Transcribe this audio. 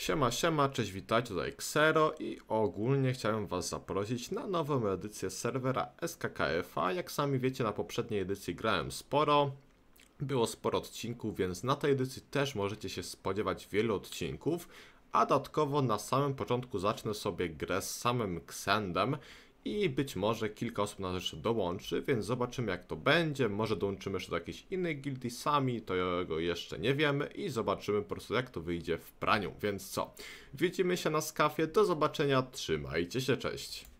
Siema, siema, cześć, witajcie, tutaj Xero i ogólnie chciałem Was zaprosić na nową edycję serwera skkf Jak sami wiecie, na poprzedniej edycji grałem sporo, było sporo odcinków, więc na tej edycji też możecie się spodziewać wielu odcinków. A dodatkowo na samym początku zacznę sobie grę z samym Xendem, i być może kilka osób nas jeszcze dołączy, więc zobaczymy jak to będzie. Może dołączymy jeszcze do jakiejś innej guildy sami, tego jeszcze nie wiemy i zobaczymy po prostu jak to wyjdzie w praniu. Więc co, widzimy się na skafie, do zobaczenia, trzymajcie się, cześć!